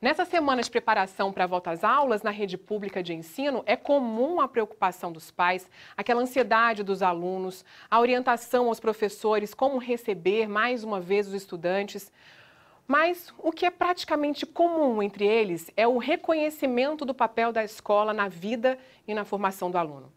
Nessa semana de preparação para a volta às aulas na rede pública de ensino, é comum a preocupação dos pais, aquela ansiedade dos alunos, a orientação aos professores, como receber mais uma vez os estudantes. Mas o que é praticamente comum entre eles é o reconhecimento do papel da escola na vida e na formação do aluno.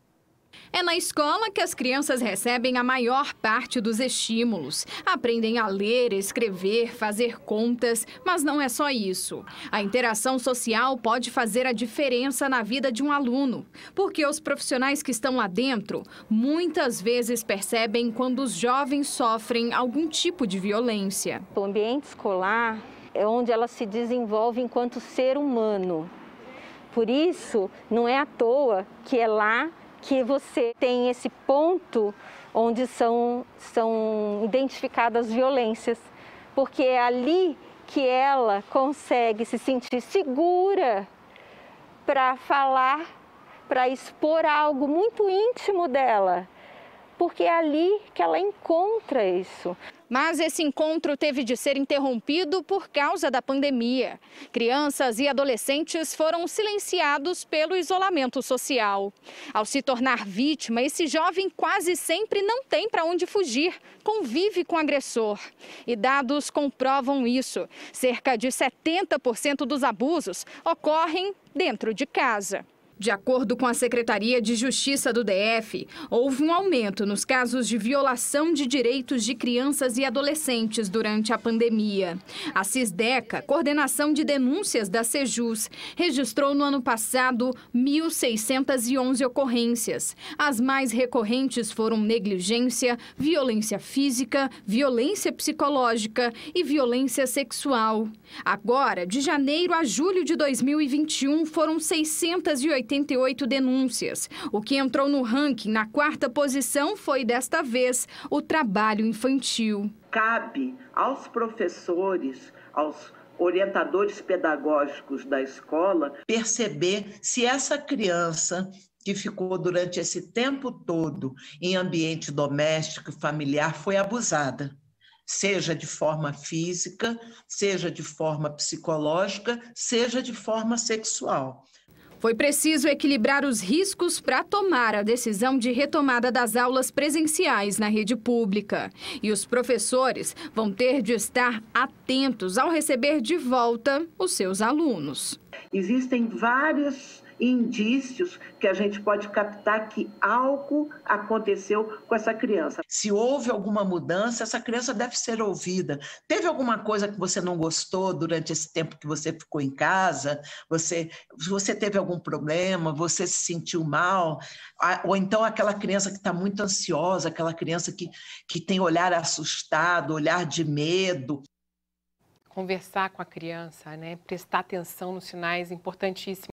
É na escola que as crianças recebem a maior parte dos estímulos. Aprendem a ler, escrever, fazer contas, mas não é só isso. A interação social pode fazer a diferença na vida de um aluno, porque os profissionais que estão lá dentro muitas vezes percebem quando os jovens sofrem algum tipo de violência. O ambiente escolar é onde ela se desenvolve enquanto ser humano. Por isso, não é à toa que é lá que você tem esse ponto onde são, são identificadas violências, porque é ali que ela consegue se sentir segura para falar, para expor algo muito íntimo dela porque é ali que ela encontra isso. Mas esse encontro teve de ser interrompido por causa da pandemia. Crianças e adolescentes foram silenciados pelo isolamento social. Ao se tornar vítima, esse jovem quase sempre não tem para onde fugir, convive com o agressor. E dados comprovam isso. Cerca de 70% dos abusos ocorrem dentro de casa. De acordo com a Secretaria de Justiça do DF, houve um aumento nos casos de violação de direitos de crianças e adolescentes durante a pandemia. A Cisdeca, coordenação de denúncias da Sejus, registrou no ano passado 1.611 ocorrências. As mais recorrentes foram negligência, violência física, violência psicológica e violência sexual. Agora, de janeiro a julho de 2021, foram 680 88 denúncias. O que entrou no ranking na quarta posição foi, desta vez, o trabalho infantil. Cabe aos professores, aos orientadores pedagógicos da escola perceber se essa criança que ficou durante esse tempo todo em ambiente doméstico e familiar foi abusada, seja de forma física, seja de forma psicológica, seja de forma sexual. Foi preciso equilibrar os riscos para tomar a decisão de retomada das aulas presenciais na rede pública. E os professores vão ter de estar atentos ao receber de volta os seus alunos. Existem vários indícios que a gente pode captar que algo aconteceu com essa criança. Se houve alguma mudança, essa criança deve ser ouvida. Teve alguma coisa que você não gostou durante esse tempo que você ficou em casa? Você, você teve algum problema? Você se sentiu mal? Ou então aquela criança que está muito ansiosa, aquela criança que, que tem olhar assustado, olhar de medo conversar com a criança, né? prestar atenção nos sinais, é importantíssimo.